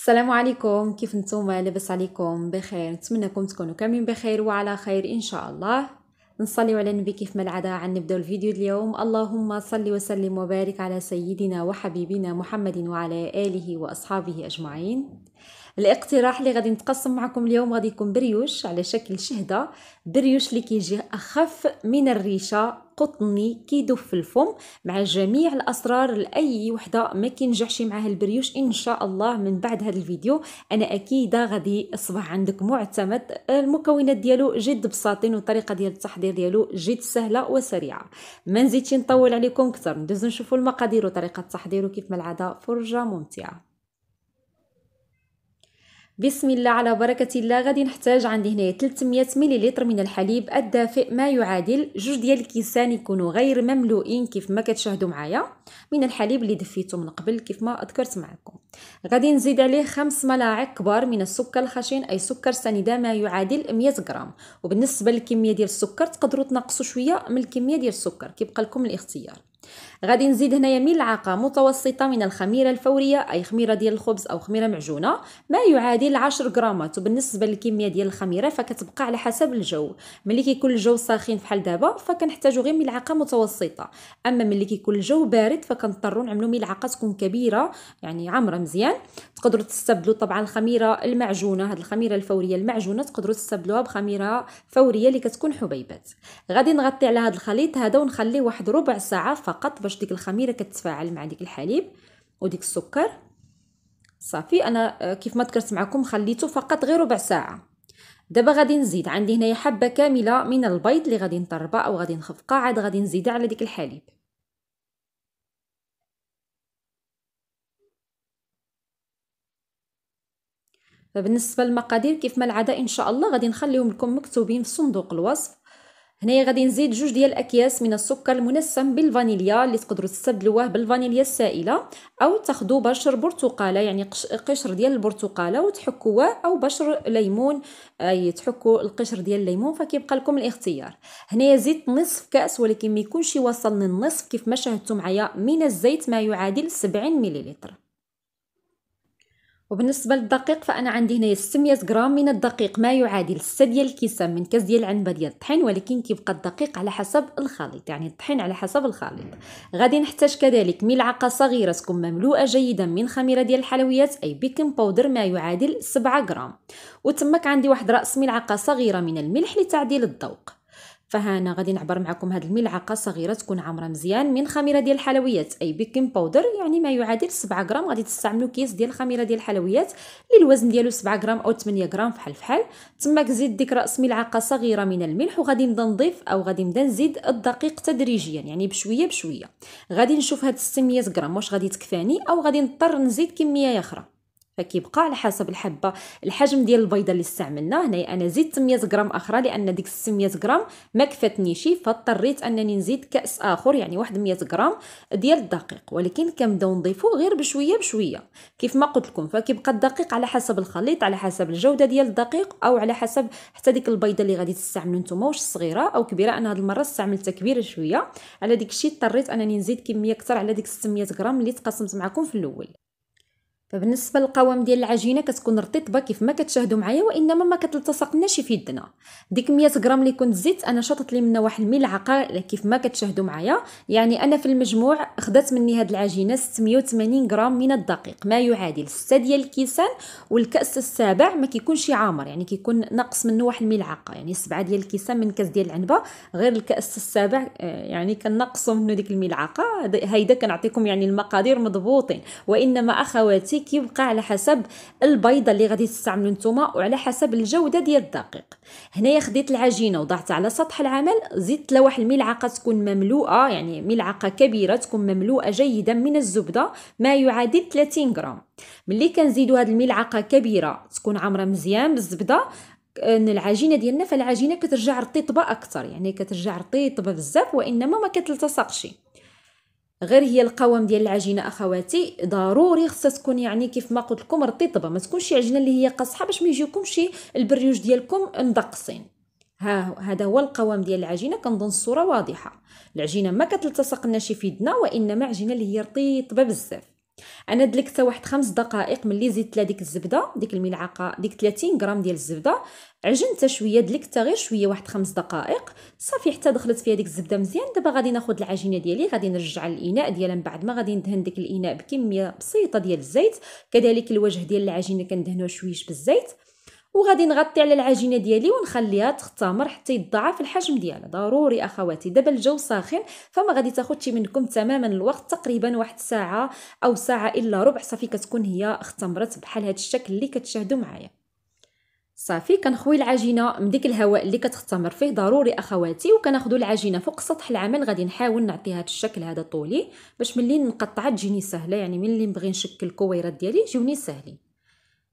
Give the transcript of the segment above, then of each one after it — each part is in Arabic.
السلام عليكم كيف نتوما لاباس عليكم بخير نتمنىكم تكونوا كاملين بخير وعلى خير ان شاء الله نصلي على النبي كيف ما العاده عن نبدا الفيديو اليوم اللهم صل وسلم وبارك على سيدنا وحبيبنا محمد وعلى اله واصحابه اجمعين الاقتراح اللي غادي نتقسم معكم اليوم غادي يكون بريوش على شكل شهده بريوش اللي كيجي اخف من الريشه قطني كيدف في الفم مع جميع الاسرار لاي وحده ما كينجحش معها البريوش ان شاء الله من بعد هذا الفيديو انا اكيده غادي أصبح عندك معتمد المكونات ديالو جد بساطين وطريقة ديال التحضير ديالو جد سهله وسريعه ما نزيدش نطول عليكم كثر ندوز نشوفوا المقادير وطريقه التحضير وكيف ما العاده فرجه ممتعه بسم الله على بركة الله غادي نحتاج عندي هنايا 300 مليلتر من الحليب الدافئ ما يعادل جوج ديال الكيسان يكونوا غير مملوئين كيف ما كتشاهدوا معايا من الحليب اللي دفيته من قبل كيف ما ذكرت معكم غادي نزيد عليه خمس ملاعق كبار من السكر الخشن اي سكر سنيده ما يعادل 100 غرام وبالنسبه للكميه ديال السكر تقدروا تنقصوا شويه من الكميه ديال السكر كيبقى لكم الاختيار غادي نزيد هنايا ملعقه متوسطه من الخميره الفوريه اي خميره ديال الخبز او خميره معجونه ما يعادل 10 غرامات وبالنسبه للكميه ديال الخميره فكتبقى على حسب الجو ملي كيكون الجو ساخن بحال دابا فكنحتاجو غير ملعقه متوسطه اما ملي كيكون الجو بارد فكنضطروا نعملو ملعقه تكون كبيره يعني عامره مزيان تقدروا تستبدلوا طبعا الخميره المعجونه هاد الخميره الفوريه المعجونه تقدروا تستبدلوها بخميره فوريه اللي كتكون حبيبات غادي نغطي على هاد الخليط هذا ونخليه واحد ربع ساعه فقط فقط باش ديك الخميره كتفاعل مع ديك الحليب وديك السكر صافي انا آه، كيف ما ذكرت معكم خليته فقط غير ربع ساعه دابا غادي نزيد عندي هنايا حبه كامله من البيض اللي غادي نطربا او غادي نخفقا عاد غادي نزيدها على ديك الحليب فبالنسبه للمقادير كيف ما العاده ان شاء الله غادي نخليهم لكم مكتوبين في صندوق الوصف هنايا غادي نزيد جوج ديال الاكياس من السكر المنسم بالفانيليا اللي تقدروا تستبدلوه بالفانيليا السائله او تاخذوا بشر برتقاله يعني قشر ديال البرتقاله وتحكوه او بشر ليمون اي تحكوا القشر ديال الليمون فكيبقى لكم الاختيار هنايا زيت نصف كاس ولكن ما يكونش يوصل للنصف كيف ما شاهدتوا معايا من الزيت ما يعادل 70 مليلتر وبالنسبه للدقيق فانا عندي هنا 600 غرام من الدقيق ما يعادل 6 ديال الكيسان من كاس ديال العنبه ديال الطحين ولكن كيبقى الدقيق على حسب الخليط يعني الطحين على حسب الخليط غادي نحتاج كذلك ملعقه صغيره تكون مملوءه جيدا من خميره ديال الحلويات اي بيكنج باودر ما يعادل 7 غرام وتمك عندي واحد راس ملعقه صغيره من الملح لتعديل الذوق فهنا غادي نعبر معكم هذه الملعقه صغيره تكون عامره مزيان من خميره ديال الحلويات اي بيكين باودر يعني ما يعادل 7 غرام غادي تستعملوا كيس ديال الخميره ديال الحلويات اللي الوزن ديالو 7 غرام او 8 غرام فحال فحال تما كزيد ديك راس ملعقه صغيره من الملح وغادي نبدا نضيف او غادي نبدا نزيد الدقيق تدريجيا يعني بشويه بشويه غادي نشوف هاد 600 غرام واش غادي تكفاني او غادي نضطر نزيد كميه اخرى فكيبقى على حسب الحبه الحجم ديال البيضه اللي استعملنا هنايا انا زدت 100 غرام اخرى لان ديك 600 غرام ما كفاتنيش فاضطريت انني نزيد كاس اخر يعني واحد 100 غرام ديال الدقيق ولكن كنبداو نضيفو غير بشويه بشويه كيف ما قلت لكم فكيبقى الدقيق على حسب الخليط على حسب الجوده ديال الدقيق او على حسب حتى ديك البيضه اللي غادي تستعملوا نتوما واش صغيره او كبيره انا هذه المره استعملت كبيره شويه على ديك الشيء اضطريت انني نزيد كميه اكثر على ديك 600 غرام اللي تقاسمت معكم في الاول فبالنسبه للقوام ديال العجينه كتكون رطيطبه كيف ما كتشاهدوا معايا وانما ما كتلتصقناش في يدنا ديك 100 غرام اللي كنت زيت انا شطت لي منها واحد الملعقه كيف ما كتشاهدوا معايا يعني انا في المجموع خدات مني هاد العجينه 680 غرام من الدقيق ما يعادل 6 ديال الكيسان والكاس السابع ما كيكونش عامر يعني كيكون ناقص منه واحد الملعقه يعني 7 ديال الكيسان من كاس ديال العنبه غير الكاس السابع آه، يعني كنقصوا منه ديك الملعقه هيدا كنعطيكم يعني المقادير مضبوطين وانما اخواتي الاساسي كيبقى على حسب البيضه اللي غادي تستعملوا نتوما وعلى حسب الجوده ديال الدقيق هنايا خديت العجينه وضعتها على سطح العمل زدت لوح الملعقه تكون مملوءه يعني ملعقه كبيره تكون مملوءه جيدا من الزبده ما يعادل 30 غرام ملي كنزيدوا هذه الملعقه كبيره تكون عامره مزيان بالزبده ان العجينه ديالنا فالعجينه كترجع رطيطبه اكثر يعني كترجع رطيطبه بزاف وانما ما كتلتصقش غير هي القوام ديال العجينه اخواتي ضروري خصها تكون يعني كيف ما قلت لكم رطيبه ما تكونش شي عجينه اللي هي قاصحه باش ما يجيكمش البريوج ديالكم مدقصين ها هذا هو القوام ديال العجينه كنظن الصوره واضحه العجينه ما كتلتصق لنا شي في يدنا وانما عجينه اللي هي رطيبه بزاف انا دلكت واحد خمس دقائق ملي زدت لها ديك الزبده ديك الملعقه ديك 30 غرام ديال الزبده عجنتها شويه دلكتها غير شويه واحد خمس دقائق صافي حتى دخلت فيها ديك الزبده مزيان دابا غادي ناخذ العجينه ديالي غادي نرجعها الاناء ديالها من بعد ما غادي ندهن ديك الاناء بكميه بسيطه ديال الزيت كذلك الوجه ديال العجينه كندهنوه شويه بالزيت وغادي نغطي على العجينه ديالي ونخليها تختمر حتى يتضاعف الحجم ديالها ضروري اخواتي دابا الجو ساخن فما غادي تاخذش منكم تماما الوقت تقريبا واحد ساعه او ساعه الا ربع صافي كتكون هي اختمرت بحال هذا الشكل اللي كتشاهدوا معايا صافي كنخوي العجينه من ديك الهواء اللي كتختمر فيه ضروري اخواتي وكناخذوا العجينه فوق سطح العمل غادي نحاول نعطيها هذا الشكل هذا طولي باش ملي نقطعها تجيني سهله يعني ملي نبغي نشكل الكويرات ديالي يجوني ساهلين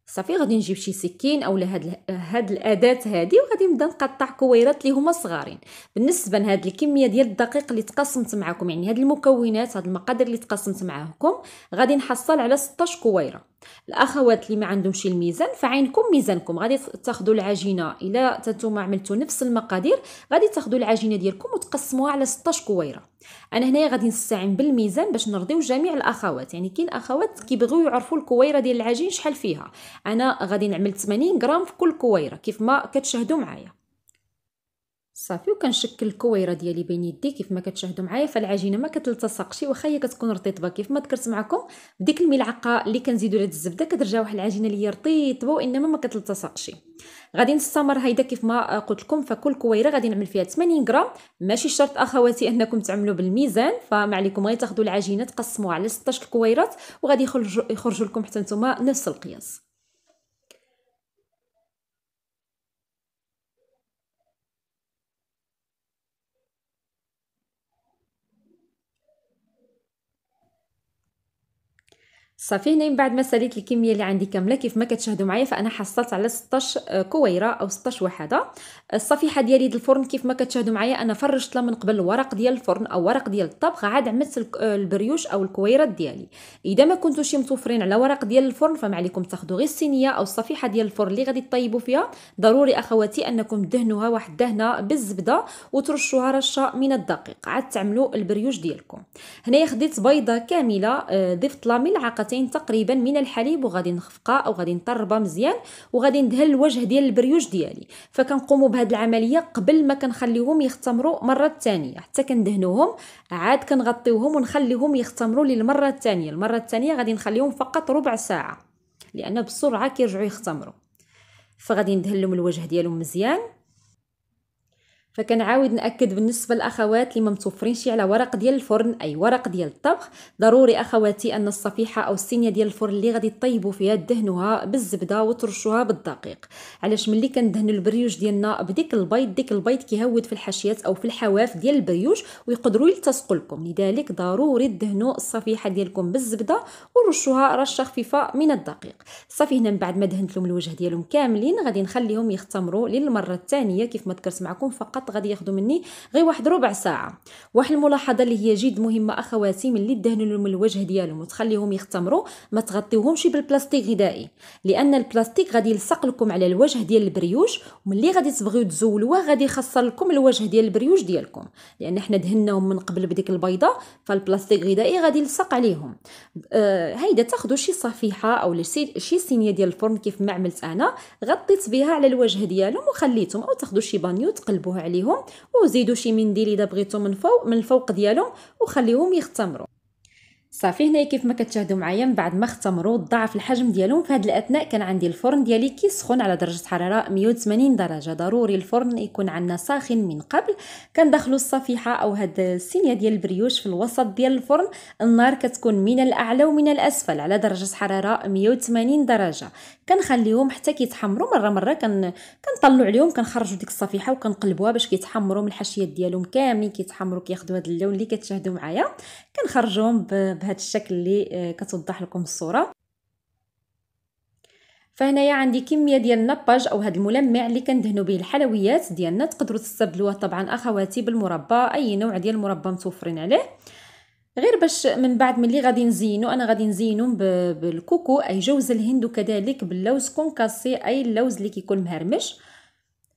صافي غادي نجيب شي سكين اولا هاد هاد الاداه هادي وغادي نبدا نقطع كويرات اللي هما صغارين بالنسبه لهاد الكميه ديال الدقيق اللي تقسمت معكم يعني هاد المكونات هاد المقادير اللي تقسمت معاكم غادي نحصل على 16 كويره الاخوات اللي ما عندهمش الميزان فعينكم ميزانكم غادي تاخذوا العجينه الا نتوما عملتوا نفس المقادير غادي تاخذوا العجينه ديالكم وتقسموها على 16 كويره انا هنايا غادي نستعين بالميزان باش نرضيو جميع الاخوات يعني كاين اخوات كيبغيو يعرفوا الكويره ديال العجين شحال فيها انا غادي نعمل 80 غرام في كل كويره كيف ما كتشاهدوا معايا صافي وكنشكل الكويره ديالي بين يدي كيف ما كتشاهدوا معايا فالعجينه ما كتلتصقش واخا هي كتكون رطيطبه كيف ما ذكرت معكم بديك الملعقه اللي كنزيدوا لها الزبده كترجع واحد العجينه اللي هي رطيطبه وانما ما كتلتصقش غادي نستمر هيدا كيف ما قلت لكم فكل كويره غادي نعمل فيها 80 غرام ماشي شرط اخواتي انكم تعملوا بالميزان فما عليكم غير تاخذوا العجينه تقسموها على 16 كويرات وغادي يخرجوا يخرجوا لكم حتى نتوما نفس القياس صافي هنا من بعد ما ساليت الكميه اللي عندي كامله كيف ما كتشاهدوا معايا فانا حصلت على 16 آه، كويره او 16 وحده الصفيحه ديالي ديال الفرن كيف ما كتشاهدوا معايا انا فرشت لها من قبل الورق ديال الفرن او ورق ديال الطبخ عاد عملت آه، البريوش او الكويرات ديالي اذا ما كنتوش متوفرين على ورق ديال الفرن فما عليكم تاخذوا غير الصينيه او الصفيحه ديال الفرن اللي غادي تطيبوا فيها ضروري اخواتي انكم دهنوها واحد الدهنه بالزبده وترشوها رشه من الدقيق عاد تعملوا البريوش ديالكم هنايا خديت بيضه كامله آه، ضفت لها ملعقه قرصتين تقريبا من الحليب وغادي نخفقها او غادي نطربها مزيان وغادي ندهن الوجه ديال البريوش ديالي فكنقوموا بهاد العمليه قبل ما كنخليهم يختمروا مره ثانيه حتى كندهنوهم عاد كنغطيوهم ونخليهم يختمروا للمره الثانيه المره الثانيه غادي نخليهم فقط ربع ساعه لان بسرعه كيرجعوا يختمروا فغادي ندهن لهم الوجه ديالهم مزيان فكنعاود ناكد بالنسبه للاخوات اللي ما متوفرينش على ورق ديال الفرن اي ورق ديال الطبخ ضروري اخواتي ان الصفيحه او السينيه ديال الفرن اللي غادي طيبوا فيها دهنوها بالزبده وترشوها بالدقيق علاش ملي كندهنوا البريوش ديالنا بديك البيض ديك البيض كيهود في الحاشيات او في الحواف ديال البريوش ويقدروا يلتصقوا لكم لذلك ضروري دهنوا الصفيحه ديالكم بالزبده ورشوها رشه خفيفه من الدقيق صافي هنا من بعد ما دهنت لهم الوجه ديالهم كاملين غادي نخليهم يختمروا للمره الثانيه كيف ما ذكرت معكم فقط فقط غادي ياخذوا مني غير واحد ربع ساعه واحد الملاحظه اللي هي جد مهمه اخواتي ملي تدهنوا لهم الوجه ديالهم وتخليهم يختمروا ما تغطيوهمش بالبلاستيك غذائي لان البلاستيك غادي يلصق لكم على الوجه ديال البريوش وملي غادي تبغيو تزولوه غادي يخسر لكم الوجه ديال البريوش ديالكم لان حنا دهناهم من قبل بديك البيضه فالبلاستيك الغذائي غادي يلصق عليهم آه هيدا تاخذوا شي صفيحه او شي سينيه ديال الفرن كيف ما عملت انا غطيت بها على الوجه ديالهم وخليتهم او تاخذوا شي بانيو تقلبوه عليه عليهم وزيدوا شي منديل اذا بغيتو من فوق من الفوق ديالهم وخليهم يختمروا صافي هنايا كيف ما كتشاهدوا معايا من بعد ما اختمروا ضعف الحجم ديالهم في هذه الاثناء كان عندي الفرن ديالي كيسخن على درجه حراره 180 درجه ضروري الفرن يكون عندنا ساخن من قبل كندخلوا الصفيحه او هاد السينيه ديال البريوش في الوسط ديال الفرن النار كتكون من الاعلى ومن الاسفل على درجه حراره 180 درجه كنخليهم حتى كيتحمروا مره مره كن كنطلعوا عليهم كنخرجوا ديك الصفيحه وكنقلبوها باش كيتحمروا من الحشيات ديالهم كاملين كيتحمروا كياخذوا هذا اللون اللي كتشاهدوا معايا كنخرجوهم ب بهذا الشكل اللي آه، كتوضح لكم الصوره فهنايا عندي كميه ديال النباج او هذا الملمع اللي كندهنوا به الحلويات ديالنا تقدروا تستبدلوها طبعا اخواتي بالمربى اي نوع ديال المربى متوفرين عليه غير باش من بعد ملي غادي نزينو انا غادي نزينو بالكوكو اي جوز الهند وكذلك باللوز كونكاسي اي اللوز اللي كيكون مهرمش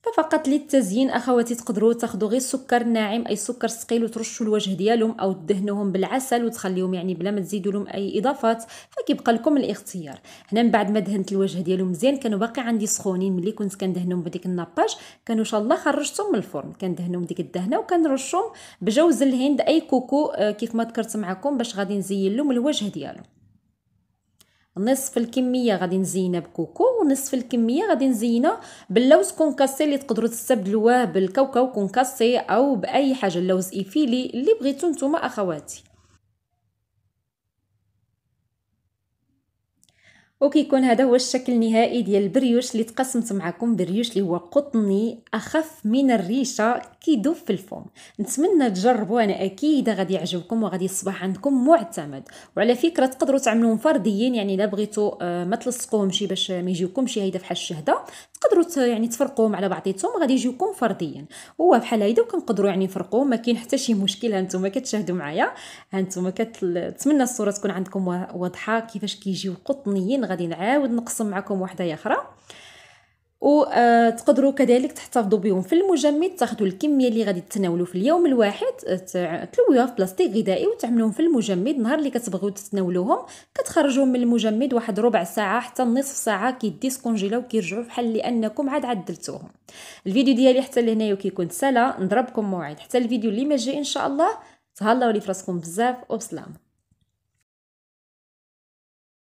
ففقط للتزيين اخواتي تقدروا تاخذوا غير السكر الناعم اي السكر ثقيل وترشوا الوجه ديالهم او تدهنوهم بالعسل وتخليهم يعني بلا ما تزيدوا لهم اي اضافات فكيبقى لكم الاختيار هنا من بعد ما دهنت الوجه ديالهم مزيان كانوا باقي عندي سخونين ملي كنت كندهنهم بديك الناباج كانوا ان شاء الله خرجتهم من الفرن كندهنهم ديك الدهنه وكنرشهم بجوز الهند اي كوكو آه، كيف ما ذكرت معكم باش غادي نزين لهم الوجه ديالهم نصف الكميه غادي نزينها بكوكو ونصف الكميه غادي نزينها باللوز كونكاسي اللي تقدروا تستبدلوه بالكاوكاو كونكاسي او باي حاجه اللوز ايفيلي اللي بغيتو نتوما اخواتي وكيكون هذا هو الشكل النهائي ديال البريوش اللي تقسمت معكم بريوش اللي هو قطني اخف من الريشه كيدوب في الفم نتمنى تجربوا انا اكيد غادي يعجبكم وغادي يصبح عندكم معتمد وعلى فكره تقدروا تعملوهم فرديين يعني الا بغيتوا آه، ما تلصقوهمش باش ما يجيوكمش هيدا فحال الشهده تقدروا يعني تفرقوهم على بعضيتهم غادي يجيوكم فرديا هو بحال هيدا وكنقدروا يعني نفرقوهم ما كاين حتى شي مشكل هانتوما كتشاهدوا معايا هانتوما كنتمنى الصوره تكون عندكم واضحه كيفاش كيجيو قطنيين غادي نعاود نقسم معكم وحده اخرى وتقدروا آه، كذلك تحتفظوا بهم في المجمد تاخذوا الكميه اللي غادي تتناولوا في اليوم الواحد تلويوها في بلاستيك غذائي وتعملوهم في المجمد نهار اللي كتبغيو تتناولوهم كتخرجوهم من المجمد واحد ربع ساعه حتى نصف ساعه كيديسكونجيلاو وكيرجعوا بحال لانكم عاد عدلتوهم الفيديو ديالي حتى لهنايا وكيكون سالا نضربكم موعد حتى الفيديو اللي ما جاي ان شاء الله تهلاو لي فراسكم بزاف وبسلامه